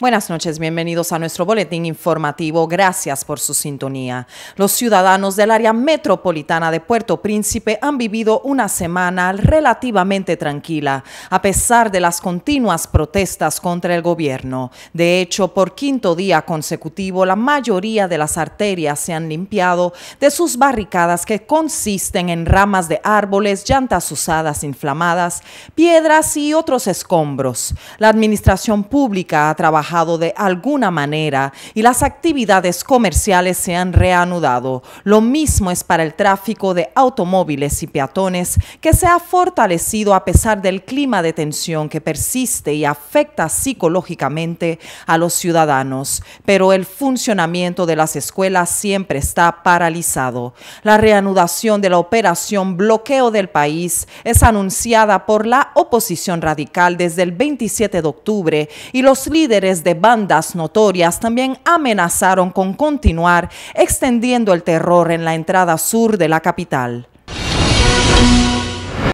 Buenas noches, bienvenidos a nuestro boletín informativo. Gracias por su sintonía. Los ciudadanos del área metropolitana de Puerto Príncipe han vivido una semana relativamente tranquila, a pesar de las continuas protestas contra el gobierno. De hecho, por quinto día consecutivo, la mayoría de las arterias se han limpiado de sus barricadas que consisten en ramas de árboles, llantas usadas inflamadas, piedras y otros escombros. La administración pública ha trabajado de alguna manera y las actividades comerciales se han reanudado. Lo mismo es para el tráfico de automóviles y peatones, que se ha fortalecido a pesar del clima de tensión que persiste y afecta psicológicamente a los ciudadanos. Pero el funcionamiento de las escuelas siempre está paralizado. La reanudación de la operación bloqueo del país es anunciada por la oposición radical desde el 27 de octubre y los líderes de bandas notorias también amenazaron con continuar extendiendo el terror en la entrada sur de la capital.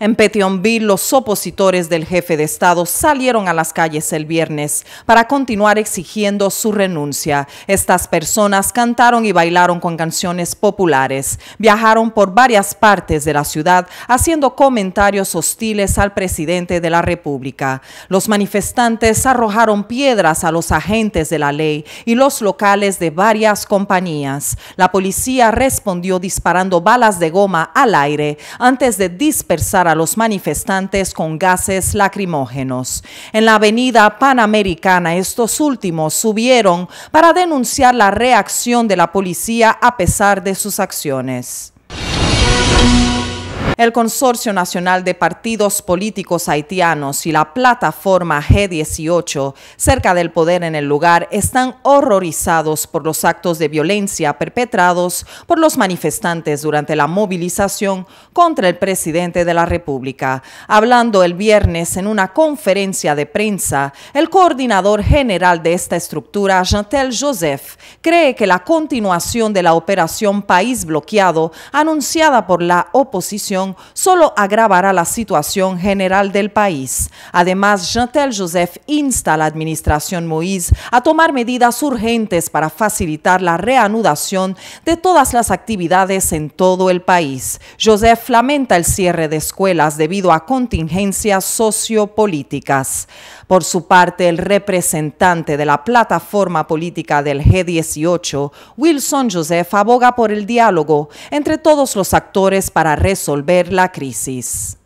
En Petionville, los opositores del jefe de Estado salieron a las calles el viernes para continuar exigiendo su renuncia. Estas personas cantaron y bailaron con canciones populares. Viajaron por varias partes de la ciudad haciendo comentarios hostiles al presidente de la República. Los manifestantes arrojaron piedras a los agentes de la ley y los locales de varias compañías. La policía respondió disparando balas de goma al aire antes de dispersar a los manifestantes con gases lacrimógenos. En la avenida Panamericana, estos últimos subieron para denunciar la reacción de la policía a pesar de sus acciones. El Consorcio Nacional de Partidos Políticos Haitianos y la plataforma G18 cerca del poder en el lugar están horrorizados por los actos de violencia perpetrados por los manifestantes durante la movilización contra el presidente de la República. Hablando el viernes en una conferencia de prensa, el coordinador general de esta estructura, Jantel Joseph, cree que la continuación de la operación País Bloqueado, anunciada por la oposición, solo agravará la situación general del país. Además, Jean-Tel Joseph insta a la administración Moïse a tomar medidas urgentes para facilitar la reanudación de todas las actividades en todo el país. Joseph lamenta el cierre de escuelas debido a contingencias sociopolíticas. Por su parte, el representante de la plataforma política del G18, Wilson Joseph, aboga por el diálogo entre todos los actores para resolver la crisis.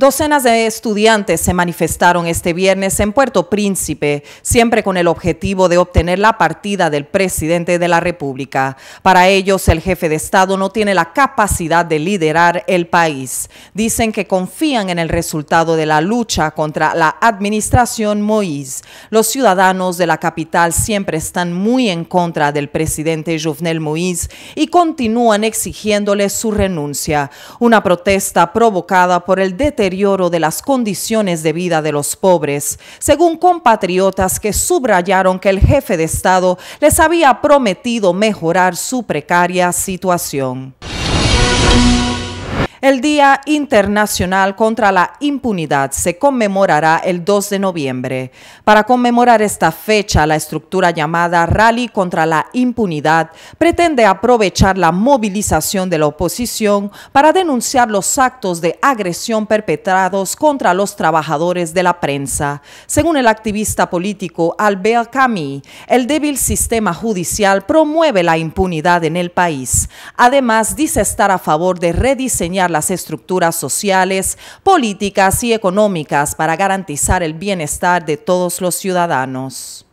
Docenas de estudiantes se manifestaron este viernes en Puerto Príncipe, siempre con el objetivo de obtener la partida del presidente de la República. Para ellos, el jefe de Estado no tiene la capacidad de liderar el país. Dicen que confían en el resultado de la lucha contra la administración Moïse. Los ciudadanos de la capital siempre están muy en contra del presidente Jovenel Moïse y continúan exigiéndole su renuncia. Una protesta provocada por el deterioro de las condiciones de vida de los pobres, según compatriotas que subrayaron que el jefe de Estado les había prometido mejorar su precaria situación. El Día Internacional contra la Impunidad se conmemorará el 2 de noviembre. Para conmemorar esta fecha, la estructura llamada Rally contra la Impunidad pretende aprovechar la movilización de la oposición para denunciar los actos de agresión perpetrados contra los trabajadores de la prensa. Según el activista político Albert Camus, el débil sistema judicial promueve la impunidad en el país. Además, dice estar a favor de rediseñar las estructuras sociales, políticas y económicas para garantizar el bienestar de todos los ciudadanos.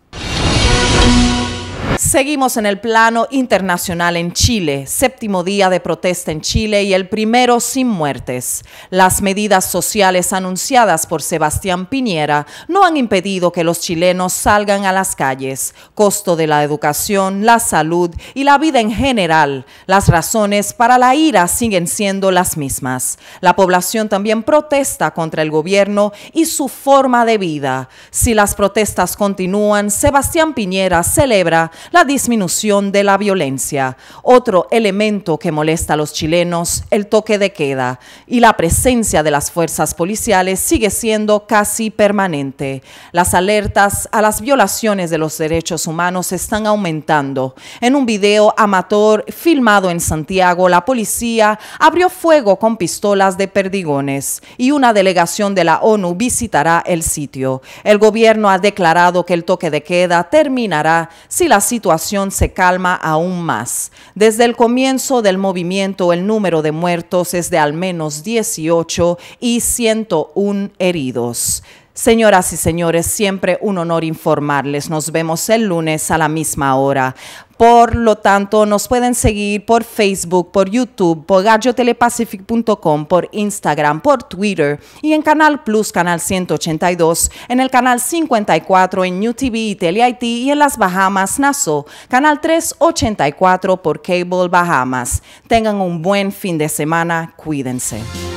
Seguimos en el plano internacional en Chile, séptimo día de protesta en Chile y el primero sin muertes. Las medidas sociales anunciadas por Sebastián Piñera no han impedido que los chilenos salgan a las calles. Costo de la educación, la salud y la vida en general. Las razones para la ira siguen siendo las mismas. La población también protesta contra el gobierno y su forma de vida. Si las protestas continúan, Sebastián Piñera celebra la disminución de la violencia, otro elemento que molesta a los chilenos, el toque de queda, y la presencia de las fuerzas policiales sigue siendo casi permanente. Las alertas a las violaciones de los derechos humanos están aumentando. En un video amateur filmado en Santiago, la policía abrió fuego con pistolas de perdigones y una delegación de la ONU visitará el sitio. El gobierno ha declarado que el toque de queda terminará si la situación situación se calma aún más. Desde el comienzo del movimiento, el número de muertos es de al menos 18 y 101 heridos. Señoras y señores, siempre un honor informarles. Nos vemos el lunes a la misma hora. Por lo tanto, nos pueden seguir por Facebook, por YouTube, por gallotelepacific.com, por Instagram, por Twitter y en Canal Plus, Canal 182, en el Canal 54 en New TV y Tele y en las Bahamas, Nassau, Canal 384 por Cable Bahamas. Tengan un buen fin de semana, cuídense.